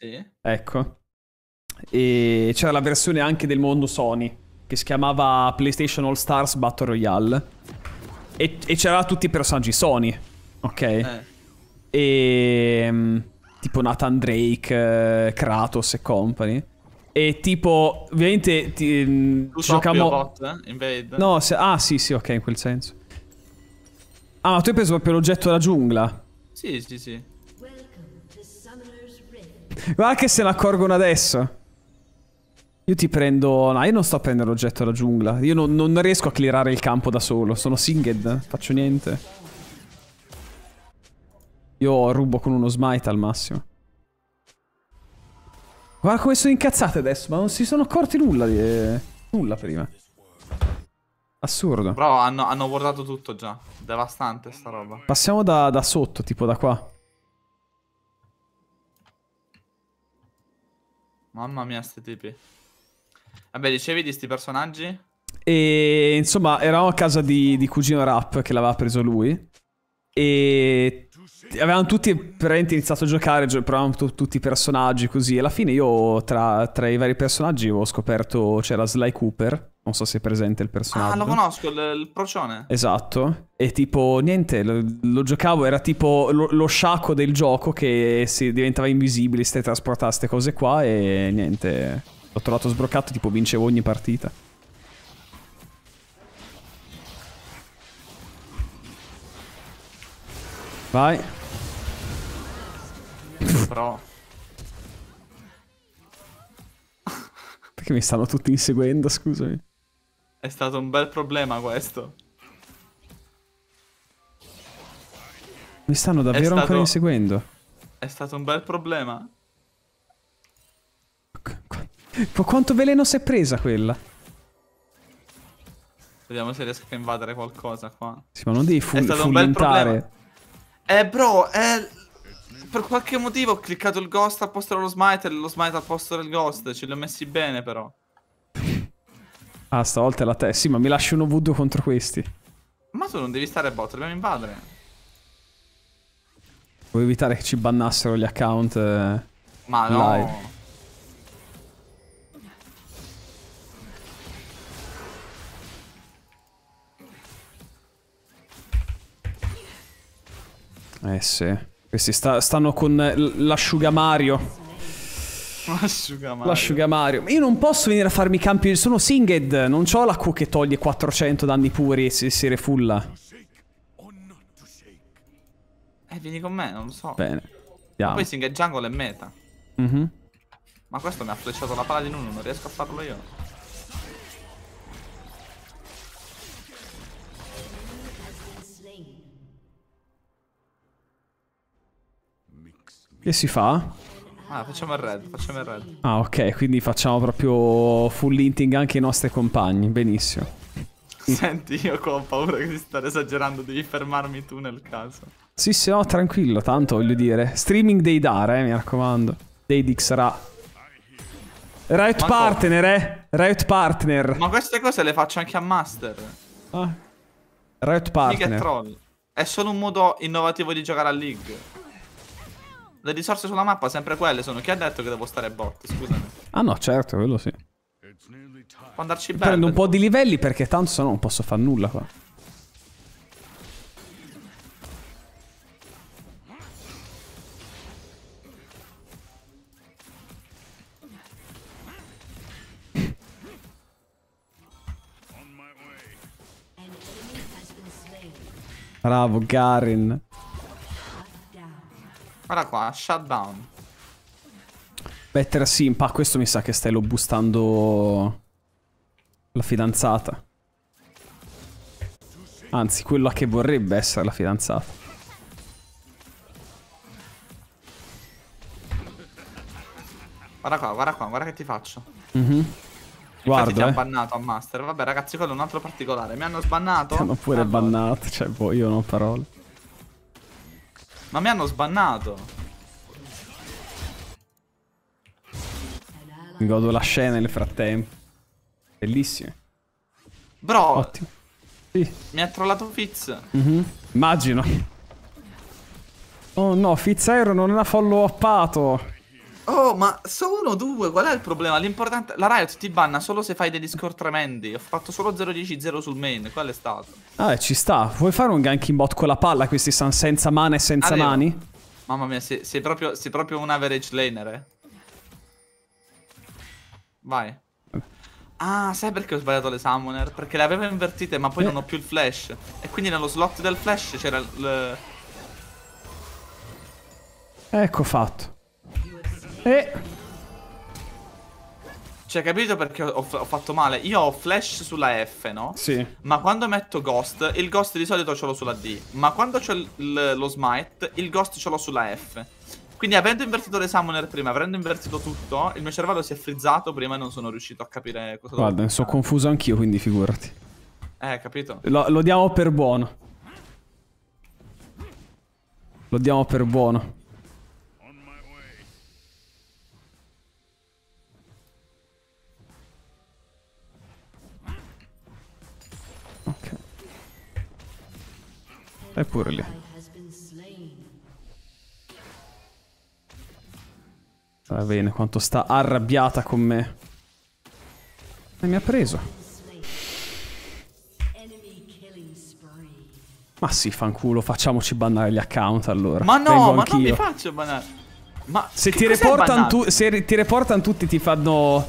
Sì. Ecco. E c'era la versione anche del mondo Sony, che si chiamava PlayStation All Stars Battle Royale. E, e c'era tutti i personaggi Sony, ok? Eh. E... Mm, tipo Nathan Drake, eh, Kratos e company. E tipo, ovviamente ti, mm, giocamo... Bot, eh? Invade. No, se... ah sì sì, ok, in quel senso. Ah, ma tu hai preso proprio l'oggetto della giungla? Sì, sì, sì. Guarda che se ne accorgono adesso. Io ti prendo... No, io non sto a prendere l'oggetto della giungla. Io non, non, riesco a clearare il campo da solo. Sono singed, faccio niente. Io rubo con uno smite al massimo. Guarda come sono incazzate adesso, ma non si sono accorti nulla di... Nulla prima. Assurdo. Però hanno, hanno guardato tutto già. Devastante sta roba. Passiamo da, da sotto, tipo da qua. Mamma mia, sti tipi. Vabbè, dicevi di sti personaggi? E insomma, eravamo a casa di, di Cugino Rap che l'aveva preso lui. E avevamo tutti praticamente iniziato a giocare, provavamo t- tutti i personaggi così. alla fine io tra, tra i vari personaggi ho scoperto c'era Sly Cooper. Non so se è presente il ah, personaggio. Ah, lo conosco, il, il procione. Esatto. E tipo, niente, lo, lo giocavo, era tipo lo, lo, sciacco del gioco che si diventava invisibile, si trasportava queste cose qua e niente. L'ho trovato sbroccato, tipo vincevo ogni partita. Vai. Però. Perché mi stanno tutti inseguendo, scusami. È stato un bel problema questo. Mi stanno davvero stato... ancora inseguendo. È stato un bel problema. Qu quanto veleno si è presa quella? Vediamo se riesco a invadere qualcosa qua. Sì, ma non devi fu- È stato un bel problema. Eh, bro, eh, per qualche motivo ho cliccato il ghost al posto dello smite e lo smite al posto del ghost. Ce li ho messi bene, però. Ah, stavolta è la testa. Sì, ma mi lasci uno voodoo contro questi. Ma tu non devi stare a bot, dobbiamo invadere. Vuoi evitare che ci bannassero gli account eh, Ma no. Live. Eh sì. Questi sta stanno con l'asciugamario. L'asciugamario. L'asciugamario. Io non posso venire a farmi campi. Sono Singed. Non ho la Q che toglie 400 danni puri se si, si refulla. Eh, vieni con me, non lo so. Bene. Andiamo. poi Singed Jungle è meta. Mm -hmm. Ma questo mi ha flecciato la pala di Nuno, non riesco a farlo io. Che si fa? Ah, facciamo il red, facciamo il red. Ah, ok, quindi facciamo proprio full linting anche i nostri compagni, benissimo. Senti, io qua ho paura che si sta esagerando, devi fermarmi tu nel caso. Sì, sì, no, tranquillo, tanto voglio dire. Streaming dei Dar, eh, mi raccomando. Dei Ra. Riot Manco... Partner, eh? Riot Partner. Ma queste cose le faccio anche a Master. Ah. Riot Partner. Mica troll. È solo un modo innovativo di giocare a League. Le risorse sulla mappa sempre quelle sono. Chi ha detto che devo stare bot? Scusami. Ah no, certo, quello sì. Può andarci bene. Prendo un po' di livelli perché tanto se non posso fare nulla qua. Bravo, Garin. Guarda qua, shutdown. Better Simpa, questo mi sa che stai lobbustando la fidanzata. Anzi, quella che vorrebbe essere la fidanzata. Guarda qua, guarda qua, guarda che ti faccio. Mm -hmm. Guarda. Ti eh. ha bannato a Master. Vabbè, ragazzi, quello è un altro particolare. Mi hanno sbannato. Mi hanno pure allora. bannato, cioè, boh, io non ho parole. Ma mi hanno sbannato. Mi godo la scena nel frattempo. Bellissime. Bro. Ottimo. Sì. Mi ha trollato Fizz. Mm -hmm. Immagino. Oh no, Fizz Aero non ha follow-upato. Oh, ma sono due, qual è il problema? L'importante... La Riot ti banna solo se fai degli score tremendi. Ho fatto solo 0-10-0 sul main, quello è stato. Ah, ci sta. Vuoi fare un ganking bot con la palla? Questi stanno senza mana e senza Adeo. mani? Mamma mia, sei, sei, proprio, sei proprio un average laner, eh. Vai. Ah, sai perché ho sbagliato le summoner? Perché le avevo invertite, ma poi eh. non ho più il flash. E quindi nello slot del flash c'era il... Ecco fatto. Eh. Cioè, capito perché ho, ho, fatto male? Io ho flash sulla F, no? Sì. Ma quando metto ghost, il ghost di solito ce l'ho sulla D. Ma quando c'è lo smite, il ghost ce l'ho sulla F. Quindi avendo invertito le summoner prima, avendo invertito tutto, il mio cervello si è frizzato prima e non sono riuscito a capire cosa Guarda, dovevo sono confuso anch'io, quindi figurati. Eh, capito. Lo, lo diamo per buono. Lo diamo per buono. è pure lì. Va bene, quanto sta arrabbiata con me. E mi ha preso. Ma sì, fanculo, facciamoci bannare gli account allora. Ma no, Vengo ma non mi faccio bannare. Ma se ti, tu, se tutti ti fanno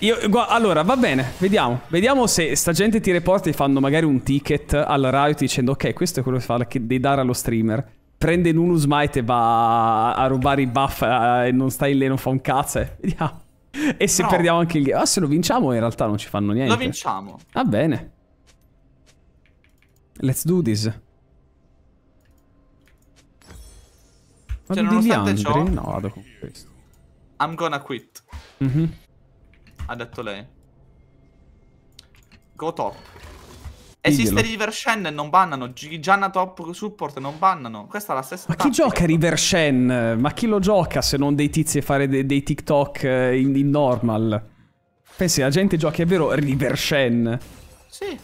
io, allora, va bene, vediamo. Vediamo se sta gente ti reporta e fanno magari un ticket al Riot dicendo ok, questo è quello che fa, che devi dare allo streamer. Prende in uno smite e va a rubare i buff eh, e non stai lì, non fa un cazzo. Eh. Vediamo. E se no. perdiamo anche il game. Ah, se lo vinciamo in realtà non ci fanno niente. Lo vinciamo. Va bene. Let's do this. Cioè, Ma cioè, nonostante ciò, no, vado con questo. I'm gonna quit. Mhm. Mm ha detto lei. Go top. Esiste River Shen e non bannano. Gianna top support e non bannano. Questa è la stessa. cosa. Ma chi tattica. gioca River Shen? Ma chi lo gioca se non dei tizi a fare dei, dei TikTok eh, in, in, normal? Pensi la gente giochi, è vero, River Shen? Sì.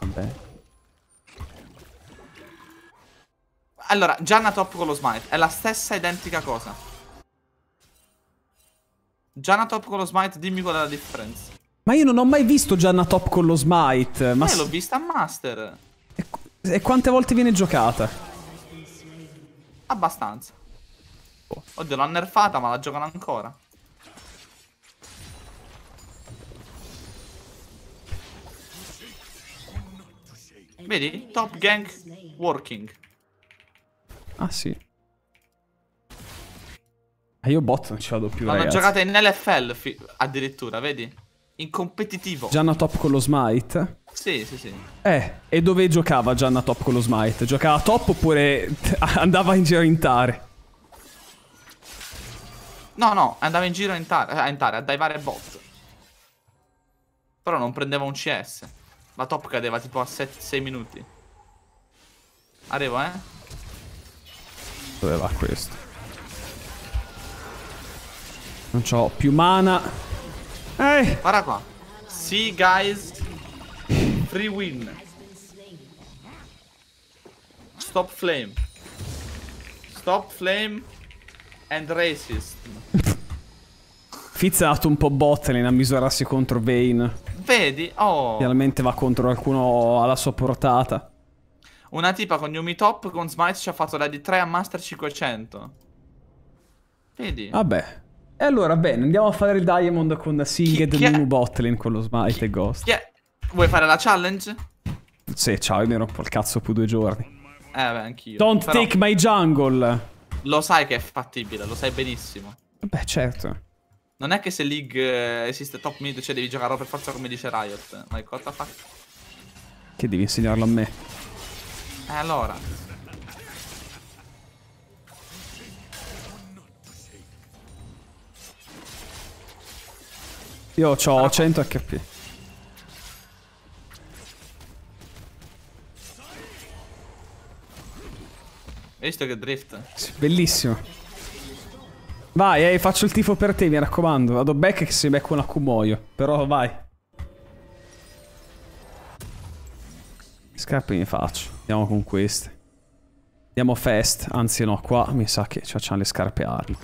Vabbè. Allora, Gianna top con lo smite. È la stessa identica cosa. Gianna top con lo smite, dimmi qual è la differenza. Ma io non ho mai visto Gianna top con lo smite. Ma eh, l'ho vista a master. E, e, quante volte viene giocata? Abbastanza. Oh. Oddio, l'ha nerfata, ma la giocano ancora. Vedi? Top gank working. Ah sì. Ah, io bot non ci vado più. Hanno ragazzi. giocato in LFL addirittura, vedi? In competitivo. Gianna top con lo smite. Sì, sì, sì. Eh, e dove giocava Gianna top con lo smite? Giocava top oppure andava in giro in tare? No, no, andava in giro a intare, a eh, intare, a divare bot. Però non prendeva un CS. La top cadeva tipo a 6 minuti. Arrivo, eh? Dove va questo? Non ho più mana. Eh. Guarda qua. Sì, guys. Free win. Stop flame. Stop flame and racist. Fizz ha dato un po' botlane a misurarsi contro Vayne. Vedi? Oh. Finalmente va contro qualcuno alla sua portata. Una tipa con Yumi Top con Smite ci ha fatto da di 3 a Master 500. Vedi? Vabbè. E allora, bene, andiamo a fare il Diamond con Singed e Nunu Botlin con lo Smite chi, e Ghost. Chi Vuoi fare la challenge? Sì, ciao, io mi rompo il cazzo più due giorni. Eh, beh, anch'io. Don't Però take my jungle. Lo sai che è fattibile, lo sai benissimo. Beh, certo. Non è che se League eh, esiste top mid, cioè devi giocarlo per forza come dice Riot. Ma cosa fa? Che devi insegnarlo a me. E eh, allora? Io ho 100 HP. Hai visto che drift? Sì, bellissimo. Vai, eh, faccio il tifo per te, mi raccomando. Vado back che se mi becco un muoio. Però vai. Scarpe mi faccio. Andiamo con queste. Andiamo fast. Anzi no, qua mi sa che ci facciamo le scarpe armi.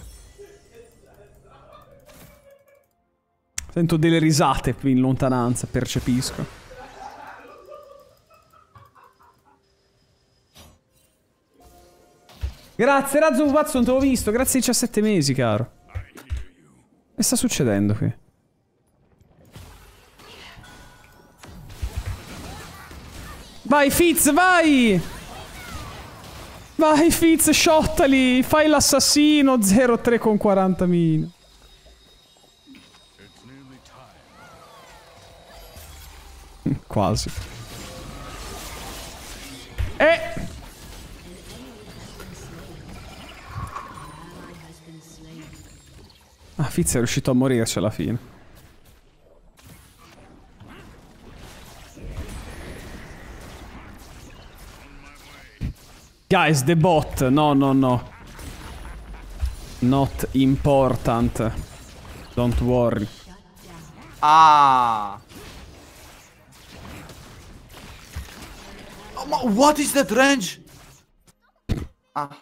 Sento delle risate in lontananza, percepisco. Grazie, Razzo Pupazzo, non te l'ho visto. Grazie 17 mesi, caro. Che sta succedendo qui? Vai, Fizz, vai! Vai, Fizz, sciottali! Fai l'assassino 0-3 con 40.000. Quasi. E... Ah, Fizz è riuscito a morirci alla fine. Guys, the bot. No, no, no. Not important. Don't worry. Ah. Come on, what is that range? Ah.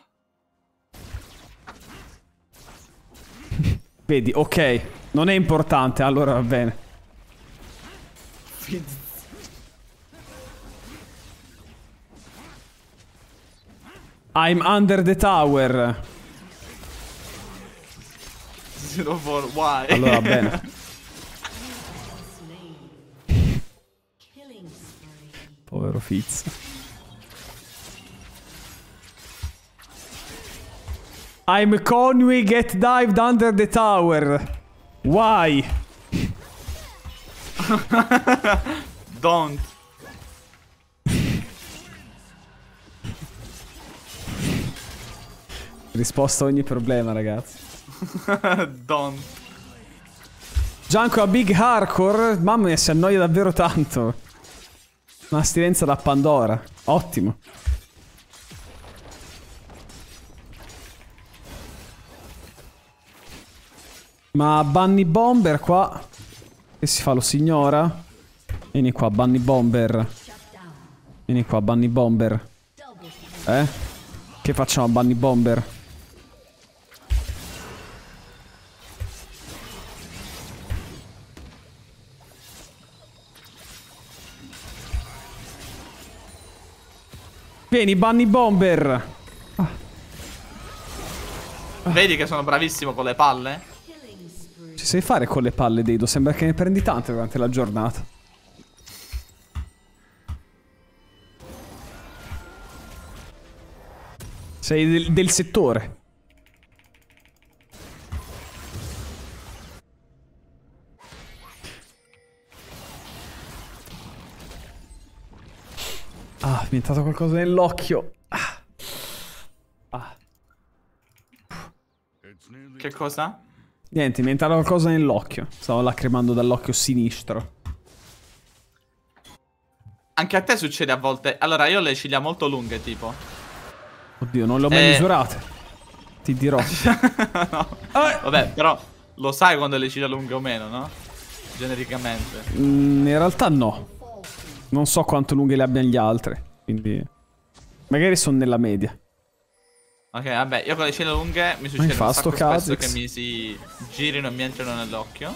Vedi, ok. Non è importante, allora va bene. I'm under the tower. Zero for why? Allora va bene. Povero Fizz. I'm Conway get dived under the tower. Why? Don't. Risposta a ogni problema, ragazzi. Don't. Gianco a big hardcore. Mamma mia, si annoia davvero tanto. Una stilenza da Pandora. Ottimo. Ma Bunny Bomber qua... Che si fa? Lo signora? Vieni qua, Bunny Bomber. Vieni qua, Bunny Bomber. Eh? Che facciamo Bunny Bomber? Vieni, Bunny Bomber! Ah. Vedi che sono bravissimo con le palle? sai fare con le palle, Dedo? Sembra che ne prendi tante durante la giornata. Sei del, del settore. Ah, mi è entrato qualcosa nell'occhio. Ah. Ah. Che cosa? Niente, mi è entrata qualcosa nell'occhio. Stavo lacrimando dall'occhio sinistro. Anche a te succede a volte. Allora, io ho le ciglia molto lunghe, tipo. Oddio, non le ho mai e... Eh. misurate. Ti dirò. no. ah. Vabbè, però lo sai quando le ciglia lunghe o meno, no? Genericamente. Mm, in realtà no. Non so quanto lunghe le abbiano gli altri. Quindi... Magari sono nella media. Ok, vabbè, io con le scene lunghe mi succede un sacco spesso che mi si girino e mi entrano nell'occhio.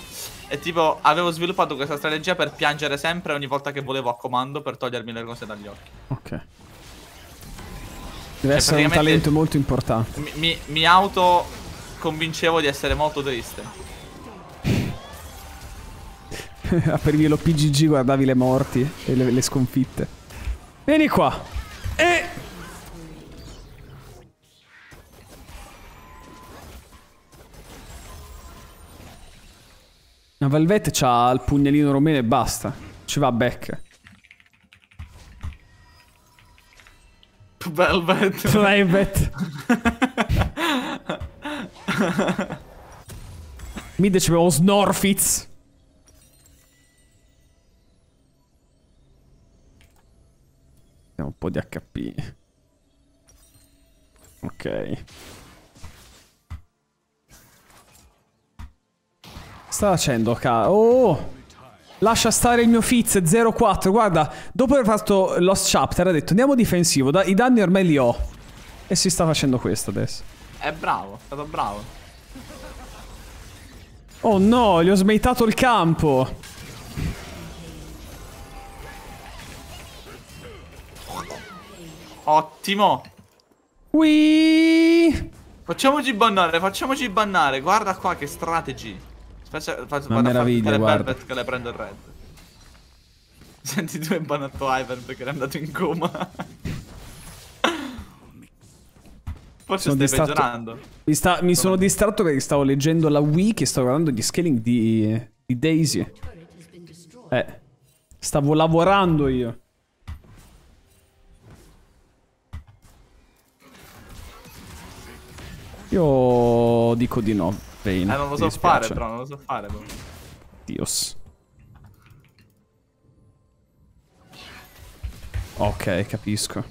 E tipo, avevo sviluppato questa strategia per piangere sempre ogni volta che volevo a comando per togliermi le cose dagli occhi. Ok. Cioè, Deve cioè, essere un talento molto importante. Mi, mi, mi auto convincevo di essere molto triste. Aprivi lo PGG, guardavi le morti e le, le sconfitte. Vieni qua. E... La Velvet c'ha il pugnalino romeno e basta. Ci va a becca. Velvet. Velvet. Mid ci abbiamo Snorfitz. un po' di HP. Ok. sta facendo, ca... Oh! Lascia stare il mio Fizz 0-4. Guarda, dopo aver fatto Lost Chapter ha detto andiamo difensivo, da... i danni ormai li ho. E si sta facendo questo adesso. È bravo, è stato bravo. Oh no, gli ho smeitato il campo. Ottimo. Wii. Facciamoci bannare, facciamoci bannare. Guarda qua che strategy. Faccio, faccio Una meraviglia, guarda. che le prendo il red. Senti tu hai bannato Ivan perché è andato in coma. Forse sono stai distratto. peggiorando. Mi, sta, mi sono distratto perché stavo leggendo la Wii che stavo guardando gli scaling di, di Daisy. Eh. Stavo lavorando io. Io dico di no. Vane, eh, non lo so fare, però, non lo so fare. Però. Dios. Ok, capisco.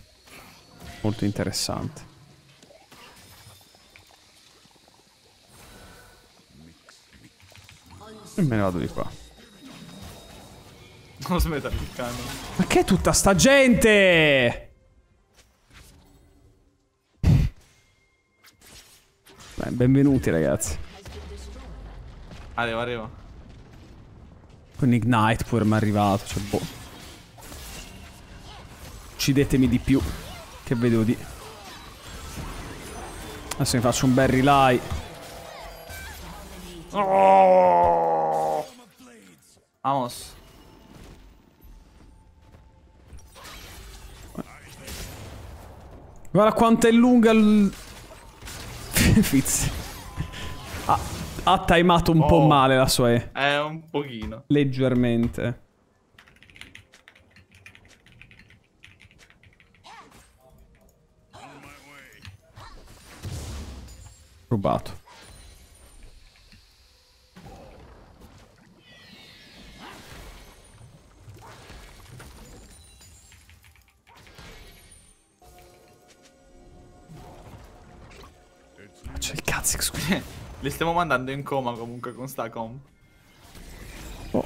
Molto interessante. E me ne vado di qua. Non smetta di cliccare. Ma che è tutta sta gente? Benvenuti ragazzi. Arrivo, arrivo. Con Ignite pure mi è arrivato, cioè boh. Uccidetemi di più. Che vedo di... Adesso mi faccio un bel rely. Oh! Vamos. Guarda quanto è lunga il... Fizz. Ah ha timato un oh. po' male la sua E. Eh, un pochino. Leggermente. Rubato. C'è il cazzo, scusa. Li stiamo mandando in coma comunque con sta comp. Oh.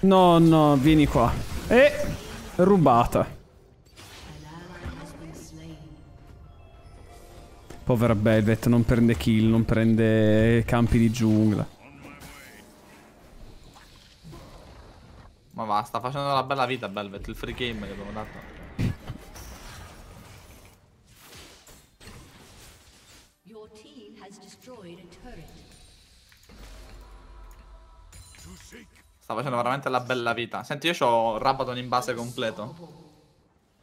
No, no, vieni qua. E rubata. Povera Belvet, non prende kill, non prende campi di giungla. Ma va, sta facendo una bella vita Belvet, il free game che abbiamo dato. facendo veramente la bella vita. Senti, io ho Rabadon in base completo.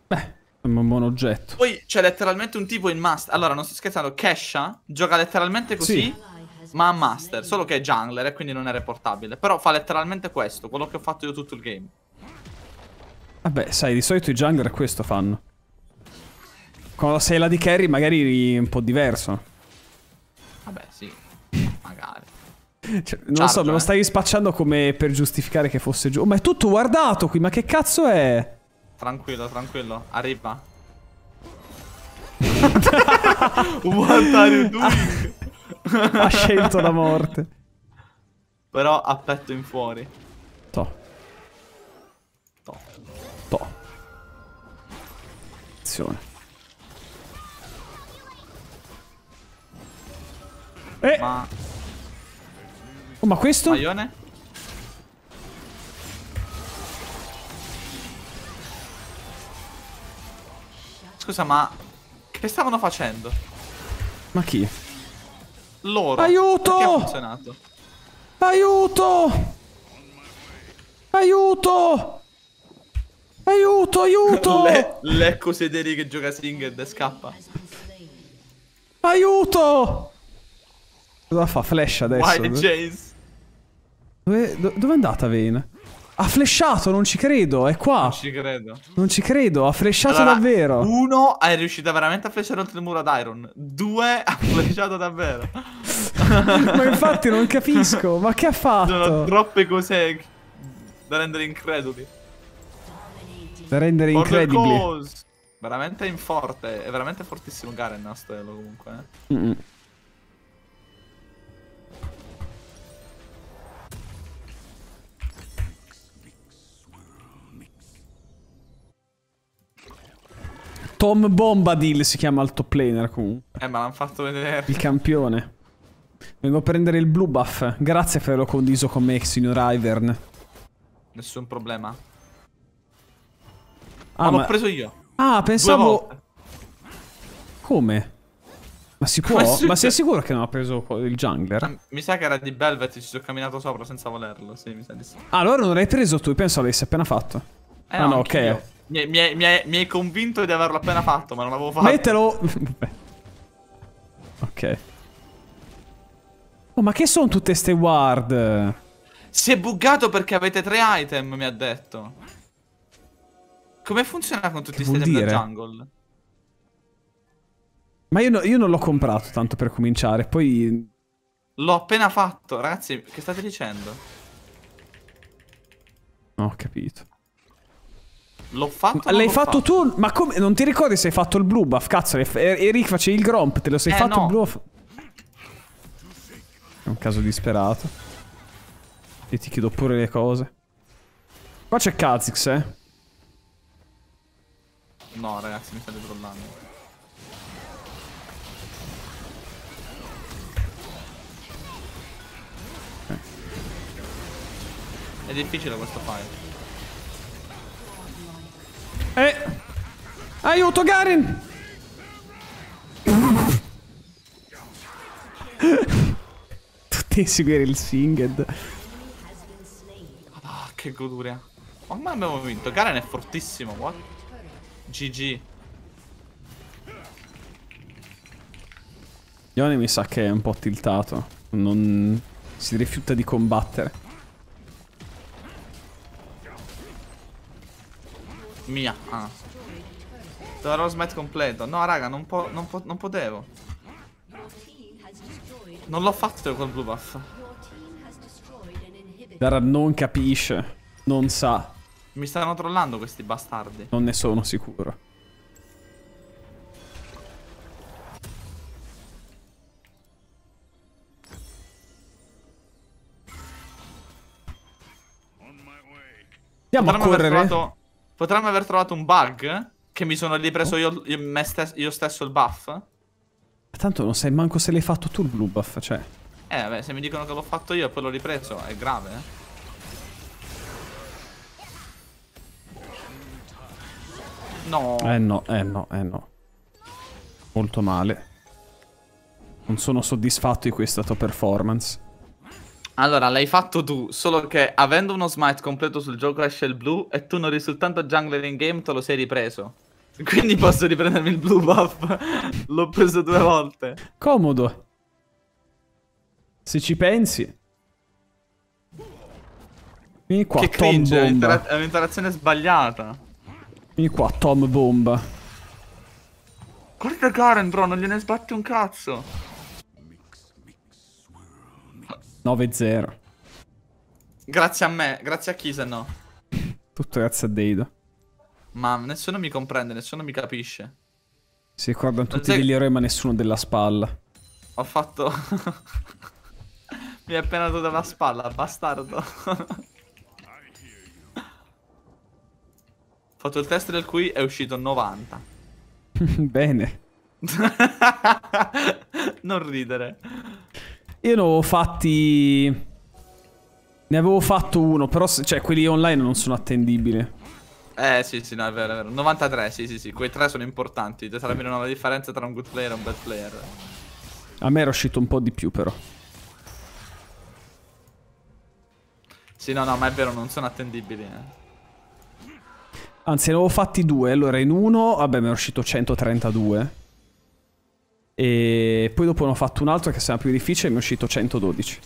Beh, è un buon oggetto. Poi c'è letteralmente un tipo in Master. Allora, non sto scherzando, Kesha gioca letteralmente così, sì. ma a Master. Solo che è jungler e quindi non è reportabile. Però fa letteralmente questo, quello che ho fatto io tutto il game. Vabbè, sai, di solito i jungler questo fanno. Quando sei la di carry magari è un po' diverso. Vabbè, sì. Magari. Cioè, non Ciardo, so, me lo eh? stavi spacciando come per giustificare che fosse giù. Oh, ma è tutto guardato qui, ma che cazzo è? Tranquillo, tranquillo, arriva. What are you doing? ha scelto la morte. Però a petto in fuori. To. To. To. Attenzione. Eh. Ma... Oh, ma questo? Maione? Scusa, ma che stavano facendo? Ma chi? Loro. Aiuto! Perché ha funzionato? Aiuto! Aiuto! Aiuto, aiuto! Le Lecco sederi che gioca Singer e scappa. Aiuto! Cosa fa? Flash adesso? Why, James? Dove, do, dove è andata Vayne? Ha flashato, non ci credo, è qua. Non ci credo. Non ci credo, ha flashato allora, davvero. Uno, è riuscita veramente a flashare oltre il muro ad Iron. Due, ha flashato davvero. ma infatti non capisco, ma che ha fatto? Sono troppe cose da rendere increduli. Da rendere incredibili. Veramente in forte, è veramente fortissimo Garen a comunque. Eh. Mm -mm. Tom Bombadil si chiama il top laner comunque. Eh, ma l'hanno fatto vedere. Il campione. Vengo a prendere il blue buff. Grazie per averlo condiviso con me, signor Ivern. Nessun problema. Ah, ma l'ho preso io. Ah, pensavo... Come? Ma si può? Ma, ma sei sicuro che non ha preso il jungler? Mm, mi sa che era di Belvet, ci sono camminato sopra senza volerlo, sì, mi sa di sì. Ah, allora non l'hai preso tu, penso l'avessi appena fatto. Eh, ah no, no ok. Io. Mi, mi, mi, mi, hai convinto di averlo appena fatto, ma non l'avevo fatto. Mettelo! ok. Oh, ma che sono tutte ste ward? Si è buggato perché avete tre item, mi ha detto. Come funziona con tutti questi item dire? da jungle? Ma io, no, io non l'ho comprato, tanto per cominciare, poi... L'ho appena fatto, ragazzi, che state dicendo? Non ho capito. L'ho fatto. L'hai fatto, fatto, tu? Ma come? Non ti ricordi se hai fatto il blue buff? Cazzo, Eric facevi il gromp, te lo sei eh, fatto no. il blue buff? È un caso disperato. E ti chiedo pure le cose. Qua c'è Kazix, eh. No, ragazzi, mi state trollando. Eh. È difficile questo fight. Eh. Aiuto, Garen! Tutti a seguire il Singed. Ah, che goduria. Ma come abbiamo vinto? Garen è fortissimo, what? GG. Ione mi sa che è un po' tiltato. Non si rifiuta di combattere. Mia. Ah. Dove lo smite completo. No, raga, non, po non, po non potevo. Non l'ho fatto col blue buff. Dara non capisce. Non sa. Mi stanno trollando questi bastardi. Non ne sono sicuro. Andiamo a correre. Potremmo aver trovato un bug? Che mi sono ripreso io, io, stes io stesso il buff? Eh, tanto non sai manco se l'hai fatto tu il blue buff, cioè. Eh, vabbè, se mi dicono che l'ho fatto io e poi l'ho ripreso, è grave. Eh. No. Eh no, eh no, eh no. Molto male. Non sono soddisfatto di questa tua performance. Allora, l'hai fatto tu, solo che avendo uno smite completo sul gioco esce il blu e tu non risultando jungler in game te lo sei ripreso. Quindi posso riprendermi il blu buff. L'ho preso due volte. Comodo. Se ci pensi. Vieni qua, che Tom cringe, Bomba. È un'interazione sbagliata. Vieni qua, Tom Bomba. Guarda Karen, bro, non gliene sbatti un cazzo. 9-0. Grazie a me, grazie a chi se no. Tutto grazie a Deido. Ma nessuno mi comprende, nessuno mi capisce. Si ricordano tutti sei... degli eroi ma nessuno della spalla. Ho fatto... mi è appena dato dalla spalla, bastardo. Ho fatto il test del cui è uscito 90. Bene. non ridere. Io ne avevo fatti... Ne avevo fatto uno, però... Cioè, quelli online non sono attendibili. Eh sì sì no è vero è vero 93 sì sì sì Quei tre sono importanti Sarebbe una differenza tra un good player e un bad player A me era uscito un po' di più però Sì no no ma è vero non sono attendibili eh. Anzi ne avevo fatti due Allora in uno Vabbè mi è uscito 132 e poi dopo ne ho fatto un altro che sembra più difficile e mi è uscito 112.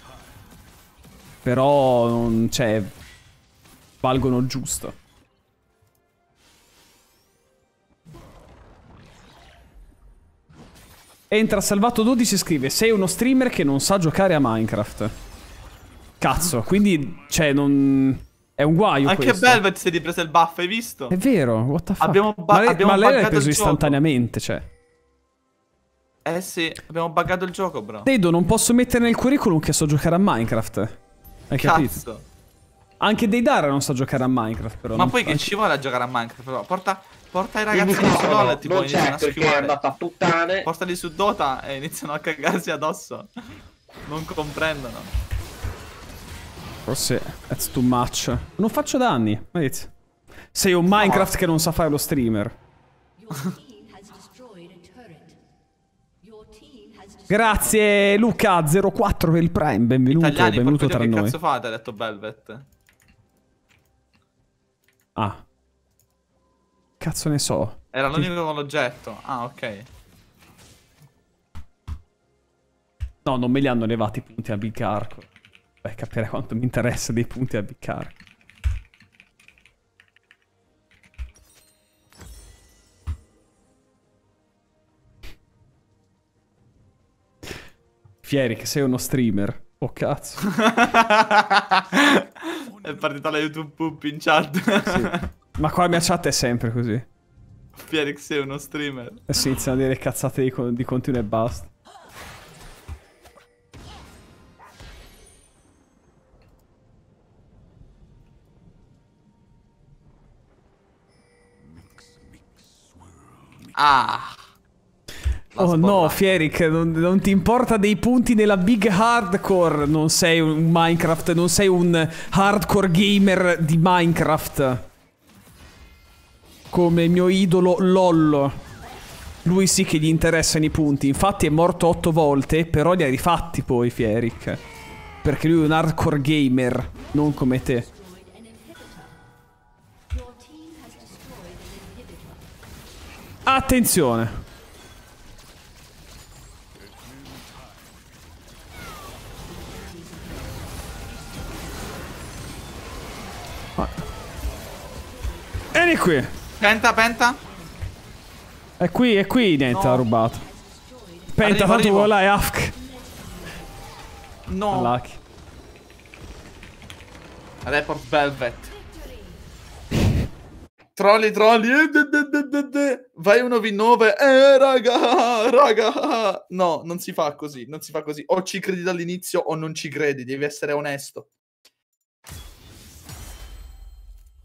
Però, non, cioè, valgono giusto. Entra Salvato 12 e scrive Sei uno streamer che non sa giocare a Minecraft Cazzo, quindi, cioè, non... È un guaio Anche questo. Belvet si è ripreso il buff, hai visto? È vero, what the fuck Abbiamo, ma, abbiamo ma lei l'hai preso istantaneamente, cioè eh sì, abbiamo buggato il gioco, bro. Dedo, non posso mettere nel curriculum che so giocare a Minecraft. Hai capito? Cazzo. Anche dei Dara non so giocare a Minecraft, però. Ma poi che ci vuole a giocare a Minecraft, però? Porta, porta i ragazzi di su Dota, tipo, iniziano a schiumare. Portali su Dota e iniziano a cagarsi addosso. Non comprendono. Forse that's too much. Non faccio danni, vedete? Sei un Minecraft no. che non sa fare lo streamer. Grazie Luca 04 per il Prime, benvenuto, Italiani, benvenuto tra che noi. Che cazzo fate? Ha detto Velvet. Ah. Cazzo ne so. Era l'unico con l'oggetto. Ah, ok. No, non me li hanno levati i punti a Big Arco. a capire quanto mi interessa dei punti a Big Arco. Fieric, sei uno streamer. Oh cazzo. è partita la YouTube poop in chat. sì. Ma qua la mia chat è sempre così. Fieric, sei uno streamer. E eh si iniziano a dire cazzate di, di continuo e basta. Ah. Oh no, Fieric, non, non, ti importa dei punti nella big hardcore. Non sei un Minecraft, non sei un hardcore gamer di Minecraft. Come il mio idolo Lollo. Lui sì che gli interessano i punti. Infatti è morto otto volte, però li ha rifatti poi Fieric. Perché lui è un hardcore gamer, non come te. Attenzione! Vieni qui. Penta, penta. È qui, è qui, niente, no. ha rubato. Penta, arrivo, tanto arrivo. là Afk. No. Lucky. Report Velvet. Trolli, trolli. Eh, Vai 1v9. Eh, raga, raga. No, non si fa così. Non si fa così. O ci credi dall'inizio o non ci credi. Devi essere onesto.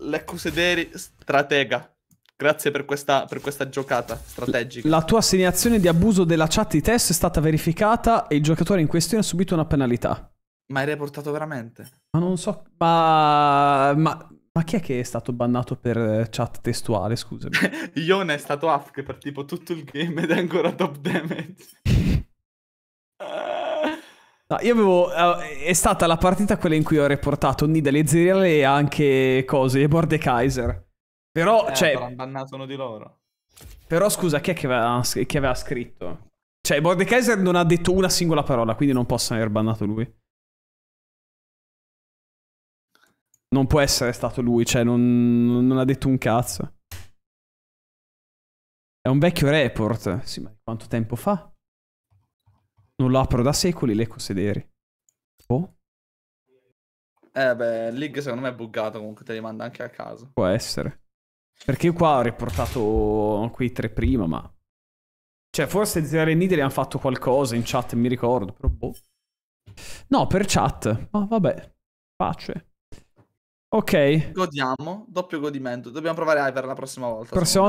Lecco Sederi, stratega. Grazie per questa, per questa, giocata strategica. La tua assegnazione di abuso della chat di test è stata verificata e il giocatore in questione ha subito una penalità. Ma hai riportato veramente? Ma non so. Ma. ma... ma chi è che è stato bannato per chat testuale? Scusami. Ione è stato AFK per tipo tutto il game ed è ancora top damage. No, io avevo. Eh, è stata la partita quella in cui ho reportato Nidale e Zerial e anche cose, e Mordekaiser. Però, eh, cioè. Hanno uno di loro. Però, scusa, chi è che aveva, chi aveva scritto? Cioè, Mordekaiser non ha detto una singola parola, quindi non possono aver bannato lui. Non può essere stato lui, cioè, non, non ha detto un cazzo. È un vecchio report. Sì, ma quanto tempo fa? Non lo apro da secoli l'eco sederi. Oh? Eh beh, League secondo me è buggato, comunque te li manda anche a caso. Può essere. Perché io qua ho riportato quei tre prima, ma... Cioè, forse Zero Nidri hanno fatto qualcosa in chat, mi ricordo, però boh. No, per chat. Ma oh, vabbè, pace. Ok. Godiamo, doppio godimento. Dobbiamo provare Hyper la prossima volta. Prossima volta